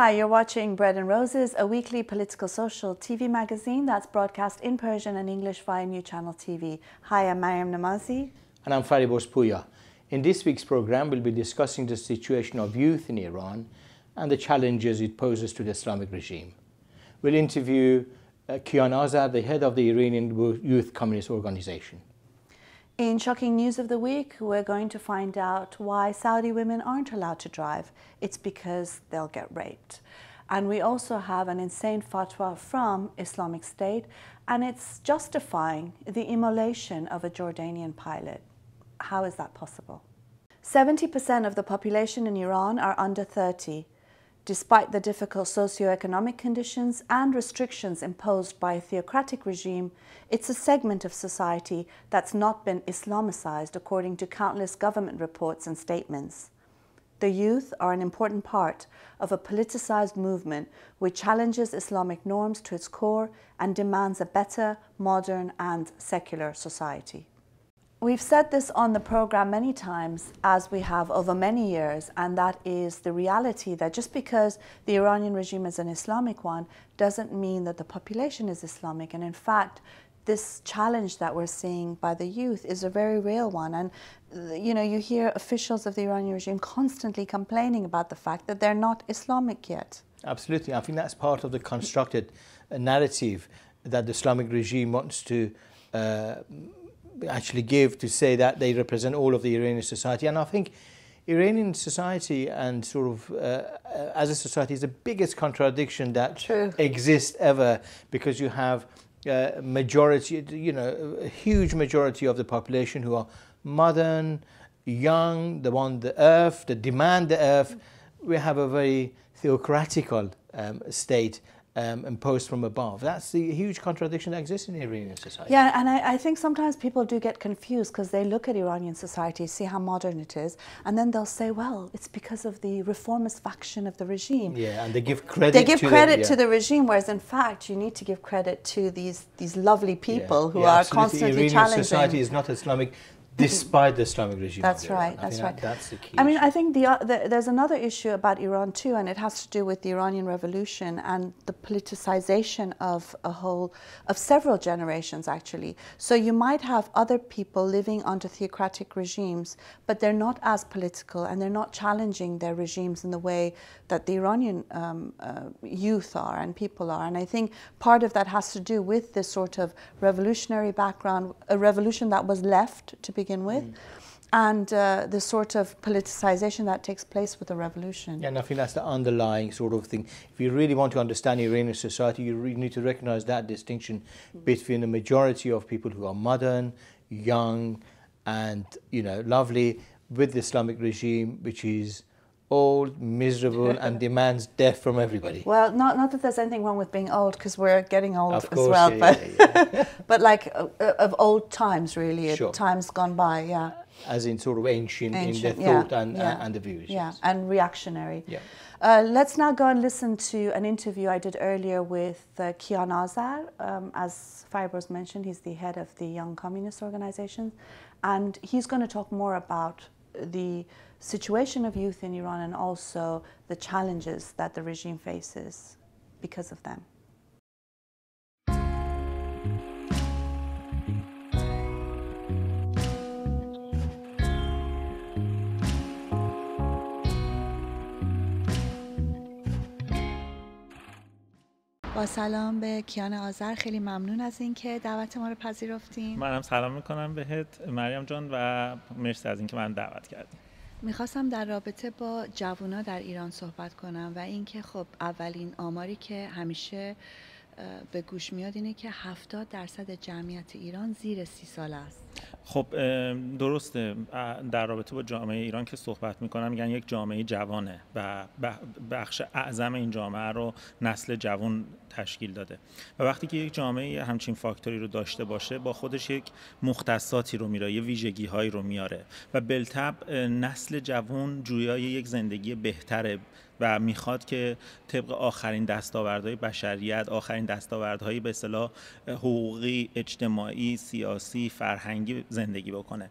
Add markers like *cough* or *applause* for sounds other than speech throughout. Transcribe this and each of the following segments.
Hi, you're watching Bread and Roses, a weekly political social TV magazine that's broadcast in Persian and English via New Channel TV. Hi, I'm Mariam Namazi. And I'm Faribos Puya. In this week's program, we'll be discussing the situation of youth in Iran and the challenges it poses to the Islamic regime. We'll interview uh, Kian Azad, the head of the Iranian Youth Communist Organization. In Shocking News of the Week, we're going to find out why Saudi women aren't allowed to drive. It's because they'll get raped. And we also have an insane fatwa from Islamic State, and it's justifying the immolation of a Jordanian pilot. How is that possible? 70% of the population in Iran are under 30, Despite the difficult socio-economic conditions and restrictions imposed by a theocratic regime, it's a segment of society that's not been Islamicized according to countless government reports and statements. The youth are an important part of a politicized movement which challenges Islamic norms to its core and demands a better, modern and secular society. We've said this on the program many times, as we have over many years, and that is the reality that just because the Iranian regime is an Islamic one doesn't mean that the population is Islamic. And in fact, this challenge that we're seeing by the youth is a very real one. And, you know, you hear officials of the Iranian regime constantly complaining about the fact that they're not Islamic yet. Absolutely. I think that's part of the constructed narrative that the Islamic regime wants to. Uh, actually give to say that they represent all of the Iranian society. And I think Iranian society and sort of uh, as uh, a society is the biggest contradiction that True. exists ever because you have uh, majority, you know, a huge majority of the population who are modern, young, they want the earth, they demand the earth. We have a very theocratical um, state um, imposed from above. That's the huge contradiction that exists in Iranian society. Yeah, and I, I think sometimes people do get confused because they look at Iranian society, see how modern it is, and then they'll say, well, it's because of the reformist faction of the regime. Yeah, and they give credit They give to credit yeah. to the regime, whereas in fact, you need to give credit to these, these lovely people yeah, who yeah, are absolutely. constantly Iranian challenging. Iranian society is not Islamic despite the Islamic regime. That's right. That's right. That's the key. I mean, issue. I think the, uh, the, there's another issue about Iran too, and it has to do with the Iranian Revolution and the politicization of a whole of several generations actually. So you might have other people living under theocratic regimes, but they're not as political and they're not challenging their regimes in the way that the Iranian um, uh, youth are and people are. And I think part of that has to do with this sort of revolutionary background, a revolution that was left to be begin with. Mm. And uh, the sort of politicization that takes place with the revolution. Yeah, and I think that's the underlying sort of thing. If you really want to understand Iranian society, you really need to recognize that distinction mm. between the majority of people who are modern, young, and you know, lovely, with the Islamic regime, which is old, miserable, and *laughs* demands death from everybody. Well, not not that there's anything wrong with being old, because we're getting old of as well. Yeah, but yeah, yeah. *laughs* but like uh, uh, of old times, really, uh, sure. times gone by, yeah. Uh, as in sort of ancient, ancient in the thought and uh, and the views. Yeah, yes. and reactionary. Yeah. Uh, let's now go and listen to an interview I did earlier with uh, Kian Azar. Um, as Fibers mentioned, he's the head of the Young Communist Organization, and he's going to talk more about the situation of youth in Iran and also the challenges that the regime faces because of them. با سلام به کیان آذر خیلی ممنون از اینکه دعوت ما رو پذیرفتیم منم سلام میکنم بهت مریم جان و مرسی از اینکه من دعوت کردیم میخواستم در رابطه با جوونا در ایران صحبت کنم و اینکه خب اولین آماری که همیشه به گوش میاد اینه که 70 درصد جمعیت ایران زیر سی سال است خب درسته در رابطه با جامعه ایران که صحبت میکنم میگن یک جامعه جوانه و بخش اعظم این جامعه رو نسل جوان تشکیل داده و وقتی که یک جامعه همچین فاکتوری رو داشته باشه با خودش یک مختصاتی رو میاره یه ویژگی هایی رو میاره و بلتب نسل جوان جویای یک زندگی بهتره و میخواد که طبق آخرین دستاوردهای بشریت آخرین دستاوردهای به اصطلاح حقوقی اجتماعی سیاسی فرهنگی فرهنگی زندگی بکنه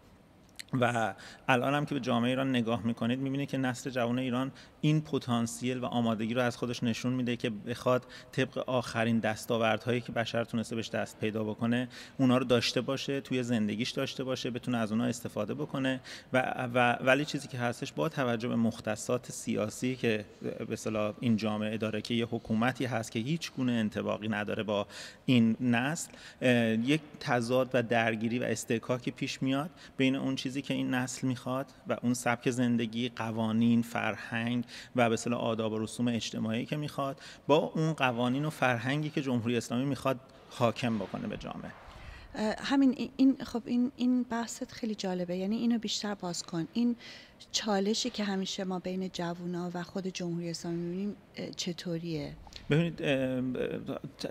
و الان هم که به جامعه ایران نگاه میکنید میبینید که نسل جوان ایران این پتانسیل و آمادگی رو از خودش نشون میده که بخواد طبق آخرین دستاوردهایی که بشر تونسته بهش دست پیدا بکنه اونا رو داشته باشه توی زندگیش داشته باشه بتونه از اونا استفاده بکنه و, ولی چیزی که هستش با توجه به مختصات سیاسی که به این جامعه اداره که یه حکومتی هست که هیچ گونه انتباقی نداره با این نسل یک تضاد و درگیری و استکاکی پیش میاد بین اون چیزی که این نسل میخواد و اون سبک زندگی قوانین فرهنگ و به اصطلاح آداب و رسوم اجتماعی که میخواد با اون قوانین و فرهنگی که جمهوری اسلامی میخواد حاکم بکنه به جامعه همین این خب این این بحثت خیلی جالبه یعنی اینو بیشتر باز کن این چالشی که همیشه ما بین جوونا و خود جمهوری اسلامی میبینیم چطوریه ببینید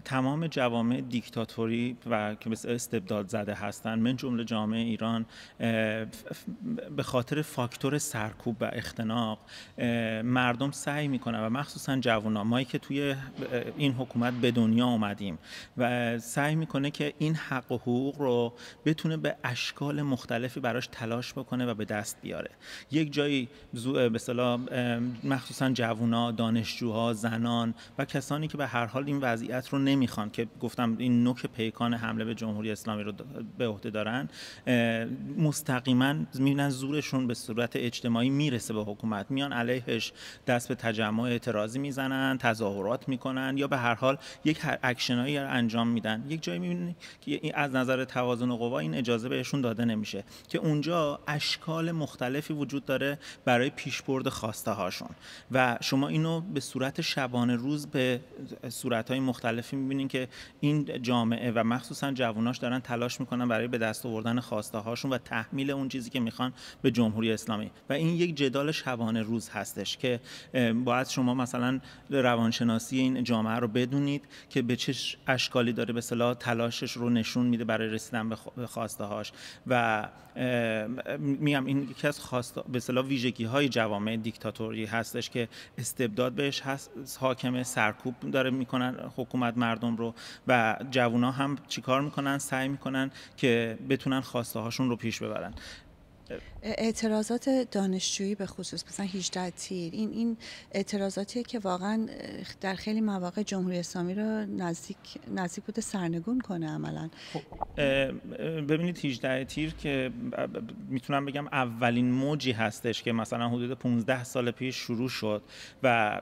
تمام جوامع دیکتاتوری و که مثل استبداد زده هستند. من جمله جامعه ایران به خاطر فاکتور سرکوب و اختناق مردم سعی میکنن و مخصوصا جوونا مایی که توی این حکومت به دنیا اومدیم و سعی میکنه که این حق و حقوق رو بتونه به اشکال مختلفی براش تلاش بکنه و به دست بیاره یک جایی مثلا مخصوصا ها دانشجوها زنان و کس کسانی که به هر حال این وضعیت رو نمیخوان که گفتم این نوک پیکان حمله به جمهوری اسلامی رو به عهده دارن مستقیما میبینن زورشون به صورت اجتماعی میرسه به حکومت میان علیهش دست به تجمع اعتراضی میزنن تظاهرات میکنن یا به هر حال یک اکشنایی انجام میدن یک جایی میبینید که از نظر توازن قوا این اجازه بهشون داده نمیشه که اونجا اشکال مختلفی وجود داره برای پیشبرد خواسته هاشون و شما اینو به صورت شبانه روز به صورت های مختلفی میبینین که این جامعه و مخصوصا جووناش دارن تلاش میکنن برای به دست آوردن خواسته هاشون و تحمیل اون چیزی که میخوان به جمهوری اسلامی و این یک جدال شبانه روز هستش که باید شما مثلا روانشناسی این جامعه رو بدونید که به چه اشکالی داره به صلاح تلاشش رو نشون میده برای رسیدن به خواسته هاش و میگم این یکی از خواسته به صلاح ویژگی های جوامع دیکتاتوری هستش که استبداد بهش هست حاکم سرکوب سرکوب داره میکنن حکومت مردم رو و جوونا هم چیکار میکنن سعی میکنن که بتونن خواسته هاشون رو پیش ببرن اعتراضات دانشجویی به خصوص مثلا 18 تیر این این اعتراضاتیه که واقعا در خیلی مواقع جمهوری اسلامی رو نزدیک نزدیک بوده سرنگون کنه عملا خب، ببینید 18 تیر که میتونم بگم اولین موجی هستش که مثلا حدود 15 سال پیش شروع شد و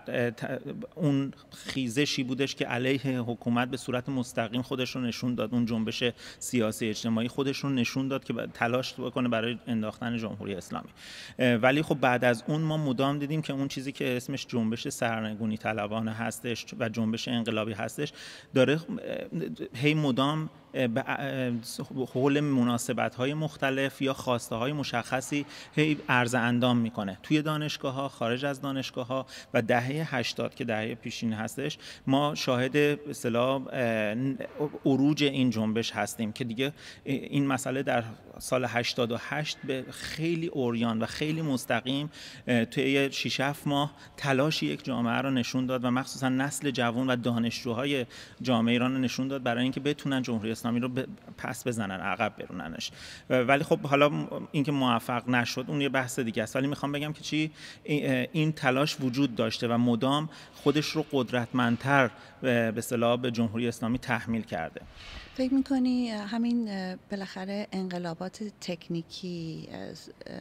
اون خیزشی بودش که علیه حکومت به صورت مستقیم خودش رو نشون داد اون جنبش سیاسی اجتماعی خودش رو نشون داد که تلاش بکنه برای اندک ساختن جمهوری اسلامی ولی خب بعد از اون ما مدام دیدیم که اون چیزی که اسمش جنبش سرنگونی طلبانه هستش و جنبش انقلابی هستش داره هی مدام به حول مناسبت های مختلف یا خواسته های مشخصی هی اندام میکنه توی دانشگاه ها خارج از دانشگاه ها و دهه 80 که دهه پیشین هستش ما شاهد اصطلاح عروج این جنبش هستیم که دیگه این مسئله در سال 88 به خیلی اوریان و خیلی مستقیم توی 6 ماه تلاش یک جامعه رو نشون داد و مخصوصا نسل جوان و دانشجوهای جامعه ایران رو نشون داد برای اینکه بتونن جمهوری اسلامی رو پس بزنن عقب بروننش ولی خب حالا اینکه موفق نشد اون یه بحث دیگه است ولی میخوام بگم که چی این تلاش وجود داشته و مدام خودش رو قدرتمندتر به اصطلاح به جمهوری اسلامی تحمیل کرده فکر میکنی همین بالاخره انقلابات تکنیکی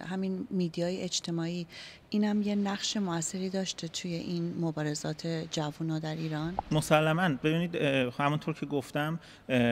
همین میدیای اجتماعی اینم یه نقش موثری داشته توی این مبارزات جوونا در ایران مسلما ببینید خب همونطور که گفتم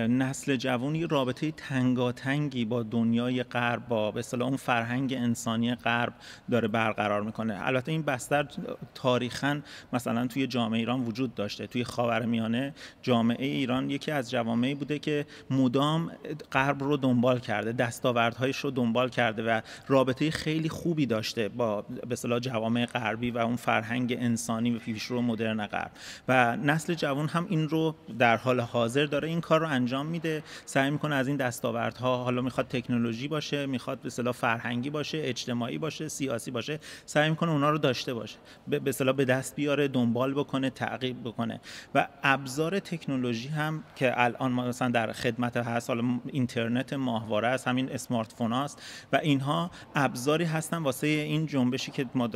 نسل جوونی رابطه تنگاتنگی با دنیای غرب با به اصطلاح اون فرهنگ انسانی غرب داره برقرار میکنه البته این بستر تاریخا مثلا توی جامعه ایران وجود داشته توی خاورمیانه جامعه ایران یکی از جوامعی بوده که مدام غرب رو دنبال کرده دستاوردهایش رو دنبال کرده و رابطه خیلی خوبی داشته با اصطلاح جوامع غربی و اون فرهنگ انسانی و پیشرو مدرن غرب و نسل جوان هم این رو در حال حاضر داره این کار رو انجام میده سعی میکنه از این دستاوردها حالا میخواد تکنولوژی باشه میخواد به اصطلاح فرهنگی باشه اجتماعی باشه سیاسی باشه سعی میکنه اونا رو داشته باشه به اصطلاح به دست بیاره دنبال بکنه تعقیب بکنه و ابزار تکنولوژی هم که الان ما مثلا در خدمت هست حالا اینترنت ماهواره است همین اسمارت فون و اینها ابزاری هستن واسه این جنبشی که ما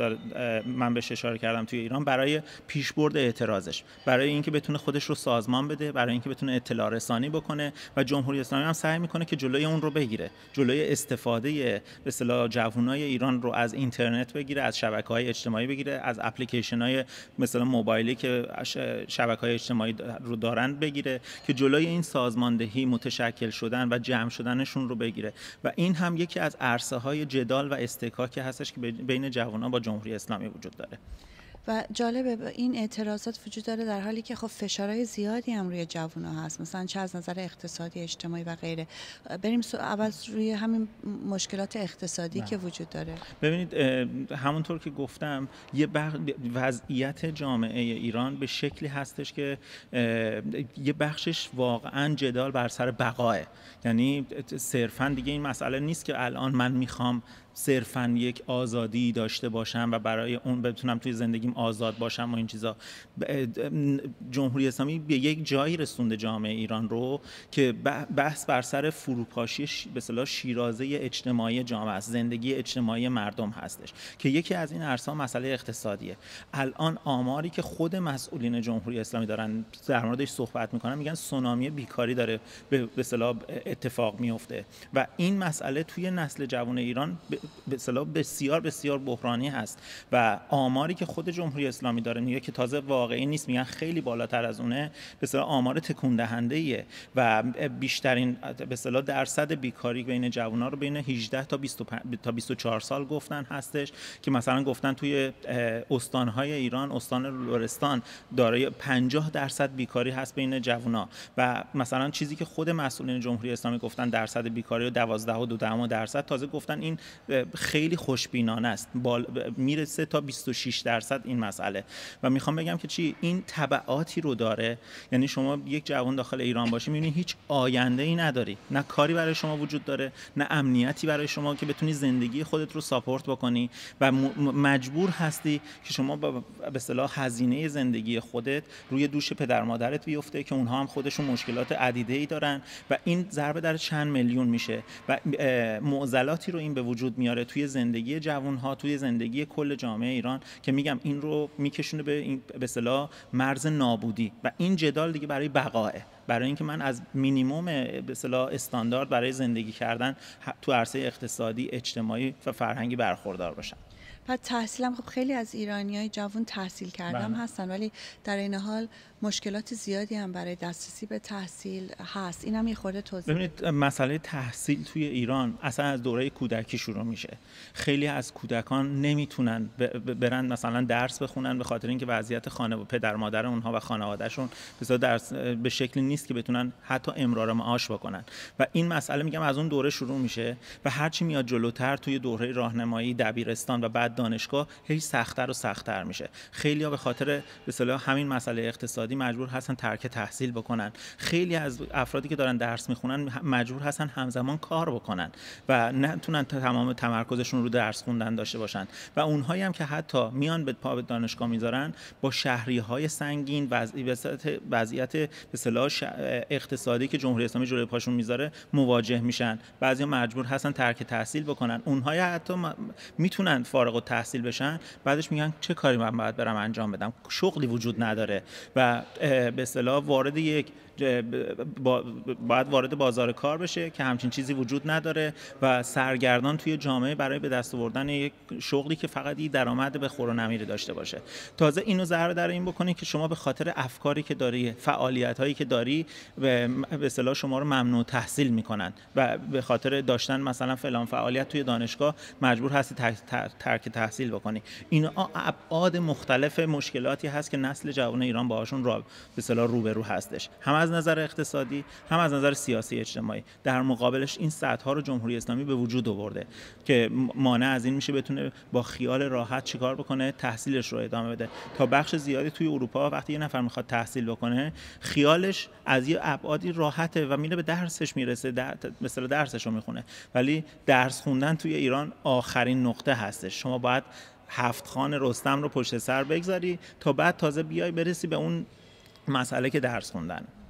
من به اشاره کردم توی ایران برای پیشبرد اعتراضش برای اینکه بتونه خودش رو سازمان بده برای اینکه بتونه اطلاع رسانی بکنه و جمهوری اسلامی هم سعی میکنه که جلوی اون رو بگیره جلوی استفاده به اصطلاح جوانای ایران رو از اینترنت بگیره از شبکه های اجتماعی بگیره از اپلیکیشن های مثلا موبایلی که شبکه های اجتماعی رو دارند بگیره که جلوی این سازماندهی متشکل شدن و جمع شدنشون رو بگیره و این هم یکی از عرصه های جدال و استکاکی هستش که بین جوانان با جمهوری اسلامی وجود داره و جالبه این اعتراضات وجود داره در حالی که خب فشارهای زیادی هم روی جوونا هست مثلا چه از نظر اقتصادی اجتماعی و غیره بریم اول روی همین مشکلات اقتصادی بله. که وجود داره ببینید همونطور که گفتم یه وضعیت جامعه ایران به شکلی هستش که یه بخشش واقعا جدال بر سر بقاه یعنی صرفا دیگه این مسئله نیست که الان من میخوام صرفا یک آزادی داشته باشم و برای اون بتونم توی زندگیم آزاد باشم و این چیزا جمهوری اسلامی به یک جایی رسونده جامعه ایران رو که بحث بر سر فروپاشی به صلاح شیرازه اجتماعی جامعه است زندگی اجتماعی مردم هستش که یکی از این ارسا مسئله اقتصادیه الان آماری که خود مسئولین جمهوری اسلامی دارن در موردش صحبت میکنن میگن سونامی بیکاری داره به اصطلاح اتفاق میفته و این مسئله توی نسل جوان ایران به بسیار بسیار بحرانی هست و آماری که خود جمهوری اسلامی داره میگه که تازه واقعی نیست میگن خیلی بالاتر از اونه به اصطلاح آمار تکون دهنده ایه و بیشترین به اصطلاح درصد بیکاری بین جوونا رو بین 18 تا 25 تا 24 سال گفتن هستش که مثلا گفتن توی استانهای ایران استان لرستان دارای 50 درصد بیکاری هست بین جوونا و مثلا چیزی که خود مسئولین جمهوری اسلامی گفتن درصد بیکاری و 12 و 12 درصد تازه گفتن این خیلی خوشبینانه است میرسه تا 26 درصد این مسئله و میخوام بگم که چی این تبعاتی رو داره یعنی شما یک جوان داخل ایران باشی میبینی هیچ آینده ای نداری نه کاری برای شما وجود داره نه امنیتی برای شما که بتونی زندگی خودت رو ساپورت بکنی و مجبور هستی که شما به اصطلاح هزینه زندگی خودت روی دوش پدر مادرت بیفته که اونها هم خودشون مشکلات عدیده ای دارن و این ضربه در چند میلیون میشه و معضلاتی رو این به وجود میاره توی زندگی جوان ها توی زندگی کل جامعه ایران که میگم این این رو میکشونه به این به اصطلاح مرز نابودی و این جدال دیگه برای بقاه برای اینکه من از مینیموم به اصطلاح استاندارد برای زندگی کردن تو عرصه اقتصادی اجتماعی و فرهنگی برخوردار باشم و تحصیلم خب خیلی از ایرانی های جوان تحصیل کردم بله. هستن ولی در این حال مشکلات زیادی هم برای دسترسی به تحصیل هست اینم یه خورده توضیح ببینید مسئله تحصیل توی ایران اصلا از دوره کودکی شروع میشه خیلی از کودکان نمیتونن برن مثلا درس بخونن به خاطر اینکه وضعیت خانه پدر مادر اونها و خانوادهشون درس به شکلی نیست که بتونن حتی امرار معاش بکنن و این مسئله میگم از اون دوره شروع میشه و هرچی میاد جلوتر توی دوره راهنمایی دبیرستان و بعد دانشگاه هیچ سختتر و سختتر میشه خیلی به خاطر به همین مسئله اقتصادی مجبور هستن ترک تحصیل بکنن خیلی از افرادی که دارن درس میخونن مجبور هستن همزمان کار بکنن و نتونن تمام تمرکزشون رو درس خوندن داشته باشن و اونهایی هم که حتی میان به پا به دانشگاه میذارن با شهری های سنگین وضعیت وضعیت به اقتصادی که جمهوری اسلامی جلوی پاشون میذاره مواجه میشن بعضی مجبور هستن ترک تحصیل بکنن اونها حتی میتونن فارغ و تحصیل بشن بعدش میگن چه کاری من باید برم انجام بدم شغلی وجود نداره و به اصطلاح وارد یک باید وارد بازار کار بشه که همچین چیزی وجود نداره و سرگردان توی جامعه برای به دست آوردن یک شغلی که فقط درآمد به خور و نمیره داشته باشه تازه اینو ذره در این بکنید که شما به خاطر افکاری که داری فعالیت هایی که داری به اصطلاح شما رو ممنوع تحصیل میکنن و به خاطر داشتن مثلا فلان فعالیت توی دانشگاه مجبور هستی ترک تحصیل بکنی این ابعاد مختلف مشکلاتی هست که نسل جوان ایران باهاشون را به اصطلاح روبرو هستش هم از نظر اقتصادی هم از نظر سیاسی اجتماعی در مقابلش این ها رو جمهوری اسلامی به وجود آورده که مانع از این میشه بتونه با خیال راحت چیکار بکنه تحصیلش رو ادامه بده تا بخش زیادی توی اروپا وقتی یه نفر میخواد تحصیل بکنه خیالش از یه ابعادی راحته و میره به درسش میرسه در... مثلا درسش رو میخونه ولی درس خوندن توی ایران آخرین نقطه هستش شما باید هفت خان رستم رو پشت سر بگذاری تا بعد تازه بیای برسی به اون مسئله که درس خوندن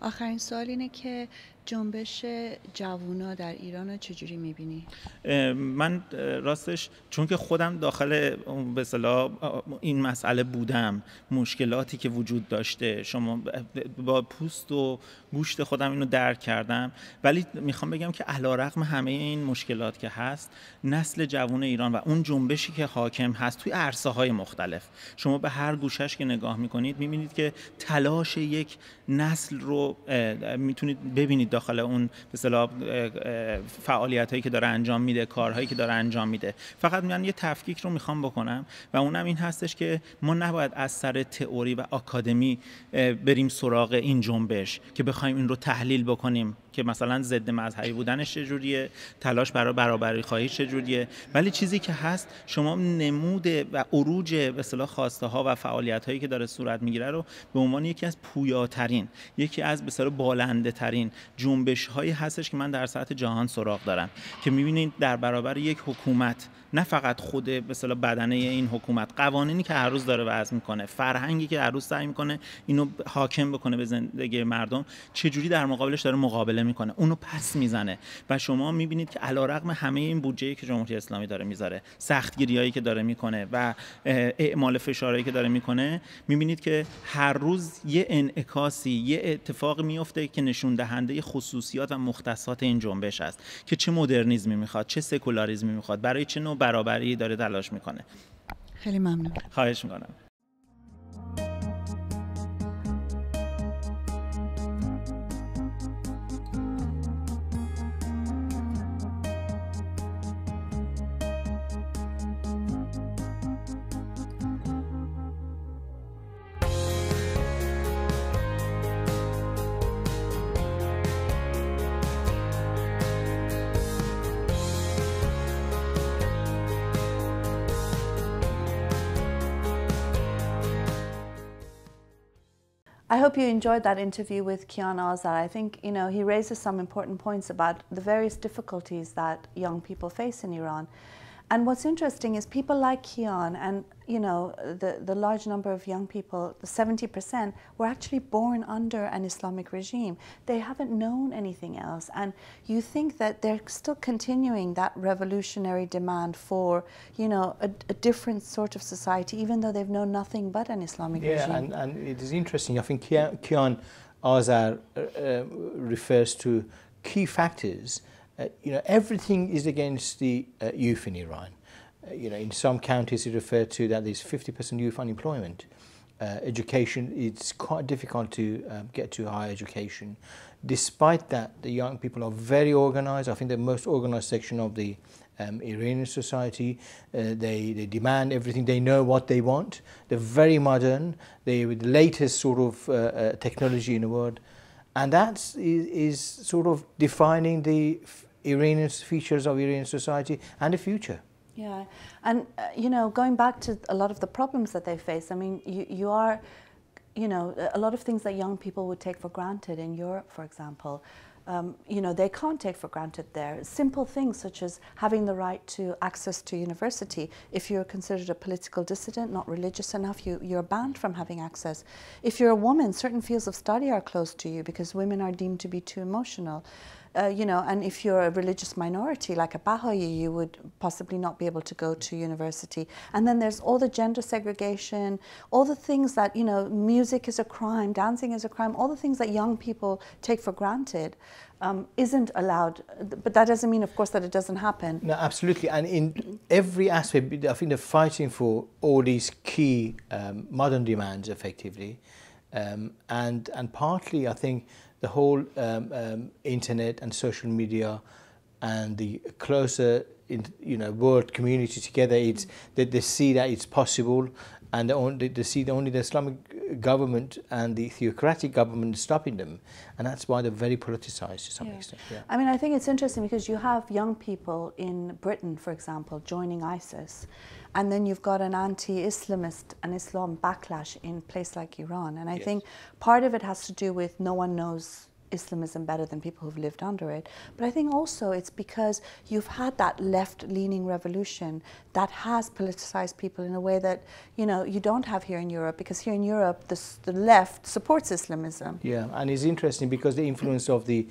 آخرین سوال اینه که جنبش جوونا در ایران رو چجوری میبینی؟ من راستش چون که خودم داخل به این مسئله بودم مشکلاتی که وجود داشته شما با پوست و گوشت خودم اینو درک کردم ولی میخوام بگم که علا رقم همه این مشکلات که هست نسل جوان ایران و اون جنبشی که حاکم هست توی عرصه های مختلف شما به هر گوشش که نگاه میکنید میبینید که تلاش یک نسل رو میتونید ببینید داخل اون به فعالیت هایی که داره انجام میده کارهایی که داره انجام میده فقط من یه تفکیک رو میخوام بکنم و اونم این هستش که ما نباید از سر تئوری و آکادمی بریم سراغ این جنبش که بخوایم این رو تحلیل بکنیم که مثلا ضد مذهبی بودنش چجوریه تلاش برای برابری خواهی چجوریه ولی چیزی که هست شما نمود و عروج به اصطلاح خواسته ها و فعالیت هایی که داره صورت میگیره رو به عنوان یکی از پویاترین یکی از به اصطلاح بالنده ترین جنبش هایی هستش که من در سطح جهان سراغ دارم که میبینید در برابر یک حکومت نه فقط خود مثلا بدنه این حکومت قوانینی که هر روز داره وضع میکنه فرهنگی که هر روز سعی میکنه اینو حاکم بکنه به زندگی مردم جوری در مقابلش داره مقابله میکنه اونو پس میزنه و شما میبینید که علیرغم همه این بودجه که جمهوری اسلامی داره میذاره سختگیریایی که داره میکنه و اعمال فشارهایی که داره میکنه میبینید که هر روز یه انعکاسی یه اتفاق میفته که نشون دهنده خصوصیات و مختصات این جنبش است که چه مدرنیزمی میخواد چه سکولاریزمی میخواد برای چه نوع برابری داره تلاش میکنه خیلی ممنون خواهش میکنم hope you enjoyed that interview with Kian Azar. I think you know he raises some important points about the various difficulties that young people face in Iran. And what's interesting is people like Kian and you know the, the large number of young people, the 70%, were actually born under an Islamic regime. They haven't known anything else. And you think that they're still continuing that revolutionary demand for you know a, a different sort of society, even though they've known nothing but an Islamic yeah, regime. Yeah, and, and it is interesting. I think Kian, Azar uh, uh, refers to key factors uh, you know, everything is against the uh, youth in Iran. Uh, you know, in some counties, it referred to that there's 50% youth unemployment. Uh, education, it's quite difficult to um, get to higher education. Despite that, the young people are very organized. I think the most organized section of the um, Iranian society. Uh, they, they demand everything. They know what they want. They're very modern. They with the latest sort of uh, technology in the world. And that is, is sort of defining the Iranian features of Iranian society and the future. Yeah, and uh, you know, going back to a lot of the problems that they face, I mean, you, you are, you know, a lot of things that young people would take for granted in Europe, for example, um, you know, they can't take for granted there. Simple things such as having the right to access to university. If you're considered a political dissident, not religious enough, you, you're banned from having access. If you're a woman, certain fields of study are closed to you because women are deemed to be too emotional. Uh, you know, and if you're a religious minority like a Baha'i, you would possibly not be able to go to university. And then there's all the gender segregation, all the things that, you know, music is a crime, dancing is a crime, all the things that young people take for granted. Um, isn't allowed. But that doesn't mean, of course, that it doesn't happen. No, absolutely. And in every aspect, I think they're fighting for all these key um, modern demands effectively. Um, and, and partly, I think, the whole um, um, internet and social media and the closer in, you know world community together it's that they see that it's possible and they, only, they see the only the Islamic government and the theocratic government stopping them and that's why they're very politicized to some yeah. extent yeah. I mean I think it's interesting because you have young people in Britain for example joining ISIS and then you've got an anti Islamist and Islam backlash in place like Iran. And I yes. think part of it has to do with no one knows Islamism better than people who've lived under it. But I think also it's because you've had that left leaning revolution that has politicized people in a way that, you know, you don't have here in Europe because here in Europe the, the left supports Islamism. Yeah, and it's interesting because the influence of the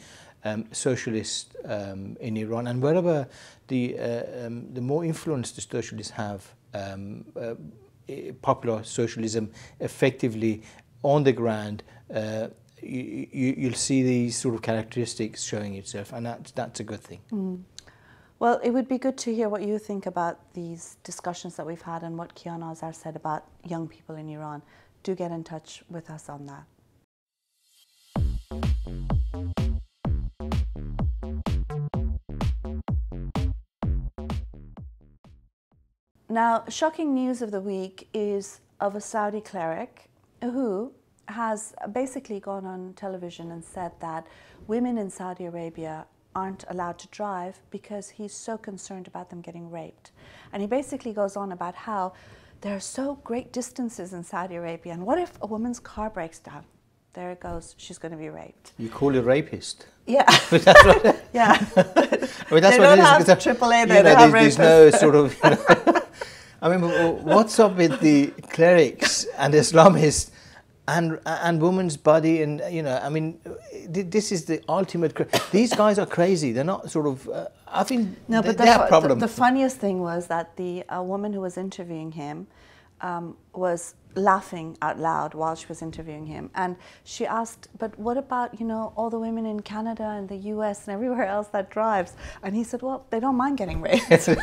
um, socialist um, in Iran. And wherever the, uh, um, the more influence the socialists have, um, uh, popular socialism effectively on the ground, uh, you, you, you'll see these sort of characteristics showing itself, and that, that's a good thing. Mm. Well, it would be good to hear what you think about these discussions that we've had and what Kian Azar said about young people in Iran. Do get in touch with us on that. Now, shocking news of the week is of a Saudi cleric who has basically gone on television and said that women in Saudi Arabia aren't allowed to drive because he's so concerned about them getting raped. And he basically goes on about how there are so great distances in Saudi Arabia, and what if a woman's car breaks down? There it goes. She's going to be raped. You call it rapist? Yeah. *laughs* *laughs* yeah. *laughs* I mean, that's they what don't it is. have AAA. They you know, have there's, rapists. There's no sort of. You know, I mean, what's up with the clerics and Islamists and and woman's body and you know i mean this is the ultimate these guys are crazy they're not sort of uh, i think no but they, the, the, the, funniest thing was that the uh, woman who was interviewing him um, was laughing out loud while she was interviewing him. And she asked, but what about, you know, all the women in Canada and the US and everywhere else that drives? And he said, well, they don't mind getting raped. *laughs* so,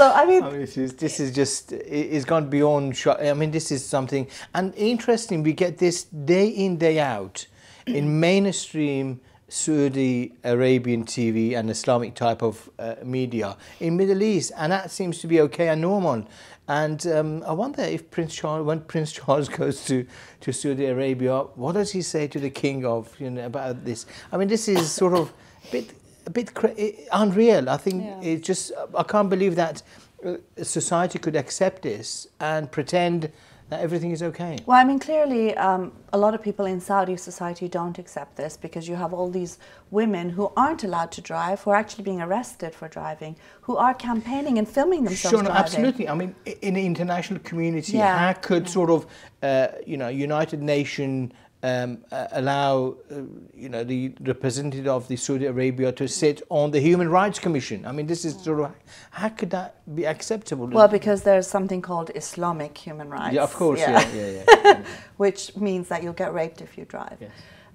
I mean... I mean this, is, this is just, it's gone beyond, I mean, this is something... And interesting, we get this day in, day out in mainstream Saudi Arabian TV and Islamic type of uh, media in Middle East, and that seems to be okay and normal. And um, I wonder if Prince Charles, when Prince *laughs* Charles goes to, to Saudi Arabia, what does he say to the king of you know about this? I mean, this is sort of a bit a bit eh, unreal. I think yeah. it's just I can't believe that uh, society could accept this and pretend that everything is okay? Well, I mean, clearly, um, a lot of people in Saudi society don't accept this because you have all these women who aren't allowed to drive, who are actually being arrested for driving, who are campaigning and filming themselves sure, no, driving. absolutely. I mean, in the international community, yeah. how could yeah. sort of, uh, you know, United Nations? um, allow uh, you know the representative of the Saudi Arabia to sit on the Human Rights Commission. I mean, this is sort of how could that be acceptable? Well, because there's something called Islamic human rights. Yeah, of course. Yeah, yeah, yeah. yeah. *laughs* Which means that you'll get raped if you drive. Yes.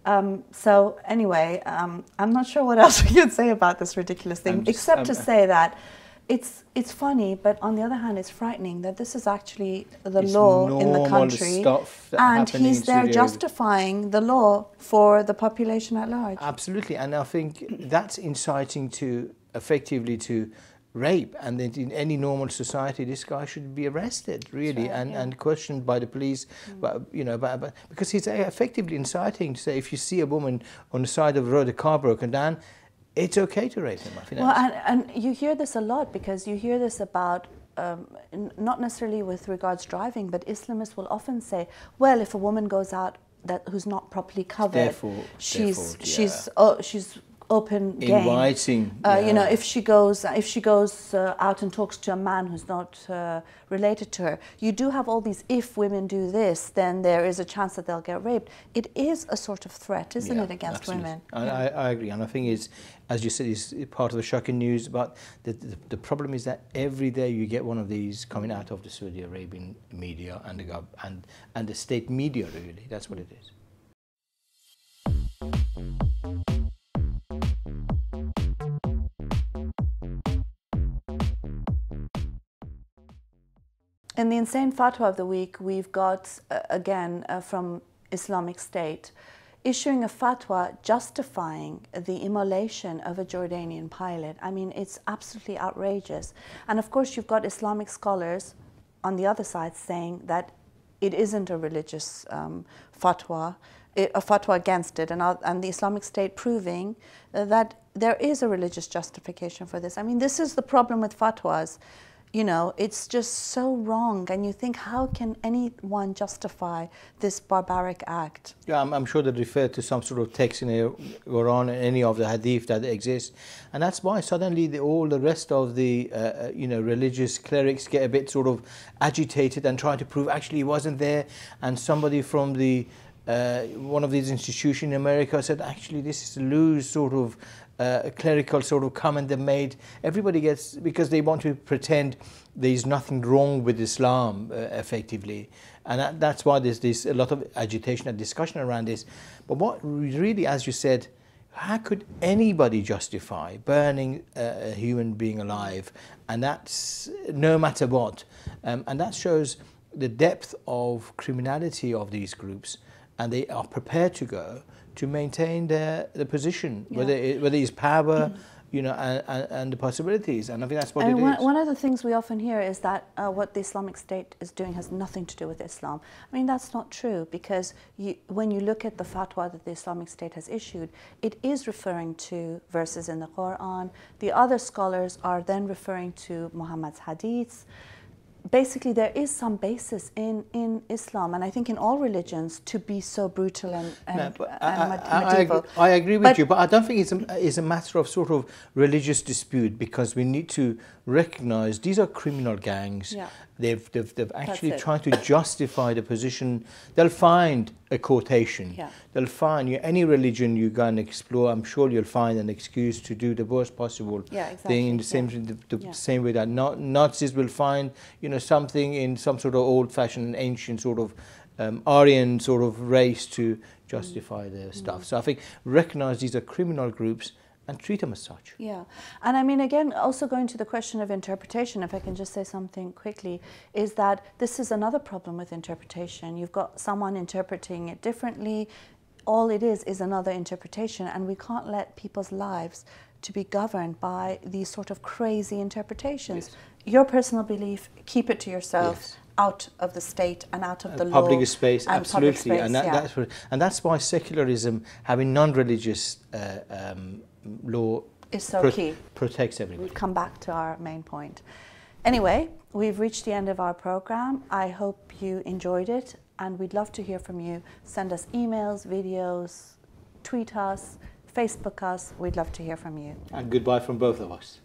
Um, so anyway, um, I'm not sure what else *laughs* we can say about this ridiculous thing, just, except to uh, say that it's it's funny, but on the other hand, it's frightening that this is actually the it's law in the country, and he's there the justifying the law for the population at large. Absolutely, and I think that's inciting to effectively to rape, and that in any normal society, this guy should be arrested, really, right, and, yeah. and questioned by the police, mm. but, you know, but, but, because he's effectively inciting to say, if you see a woman on the side of the road, a car broken down, it's okay to raise them. I well, and, and you hear this a lot because you hear this about um, not necessarily with regards driving, but Islamists will often say, well, if a woman goes out that who's not properly covered, she's yeah. she's oh, she's open game. Inviting. Uh, yeah. You know, if she goes, uh, if she goes uh, out and talks to a man who's not uh, related to her, you do have all these. If women do this, then there is a chance that they'll get raped. It is a sort of threat, isn't yeah, it, against absolutely. women? yeah. I, I, agree. And I think it's, as you said, is part of the shocking news. But the, the, the, problem is that every day you get one of these coming out of the Saudi Arabian media and the and and the state media. Really, that's what it is. In the insane fatwa of the week, we've got, uh, again, uh, from Islamic State, issuing a fatwa justifying the immolation of a Jordanian pilot. I mean, it's absolutely outrageous. And of course, you've got Islamic scholars on the other side saying that it isn't a religious um, fatwa, a fatwa against it, and, and the Islamic State proving uh, that there is a religious justification for this. I mean, this is the problem with fatwas. You know, it's just so wrong. And you think, how can anyone justify this barbaric act? Yeah, I'm, I'm sure they refer to some sort of text in the Quran, any of the hadith that exists. And that's why suddenly the, all the rest of the, uh, uh, you know, religious clerics get a bit sort of agitated and try to prove actually he wasn't there. And somebody from the uh, one of these institutions in America said, actually, this is a loose sort of uh, clerical sort of comment they made. Everybody gets, because they want to pretend there's nothing wrong with Islam uh, effectively. And that, that's why there's, this a lot of agitation and discussion around this. But what really, as you said, how could anybody justify burning a human being alive? And that's no matter what. Um, and that shows the depth of criminality of these groups. And they are prepared to go to maintain their the position, yeah. whether it, whether it's power. *laughs* you know, and, and, the possibilities. And I think that's what and it one, is. one of the things we often hear is that uh, what the Islamic State is doing has nothing to do with Islam. I mean, that's not true because you, when you look at the fatwa that the Islamic State has issued, it is referring to verses in the Quran. The other scholars are then referring to Muhammad's hadiths basically there is some basis in, in Islam and I think in all religions to be so brutal and, and, no, and I, I, I agree with but you, but I don't think it's a, it's a matter of sort of religious dispute because we need to recognize these are criminal gangs. Yeah. They've, they've, they've actually tried to justify the position. They'll find a quotation. Yeah. They'll find you any religion you go and explore. I'm sure you'll find an excuse to do the worst possible yeah, exactly. thing in the same yeah. the, the yeah. same way that Nazis will find you know something in some sort of old-fashioned, ancient sort of um, Aryan sort of race to mm. justify mm. their stuff. Mm. So I think recognize these are criminal groups and treat them as such. Yeah. And I mean, again, also going to the question of interpretation, if I can just say something quickly, is that this is another problem with interpretation. You've got someone interpreting it differently. All it is is another interpretation, and we can't let people's lives to be governed by these sort of crazy interpretations. Yes. Your personal belief, keep it to yourself. Yes. Out of the state and out of uh, the public law space, and absolutely, public space, and that, yeah. that's and that's why secularism, having non-religious uh, um, law is so pro key. protects everybody. we have come back to our main point. Anyway, we've reached the end of our program. I hope you enjoyed it and we'd love to hear from you. Send us emails, videos, tweet us, Facebook us. We'd love to hear from you. And goodbye from both of us.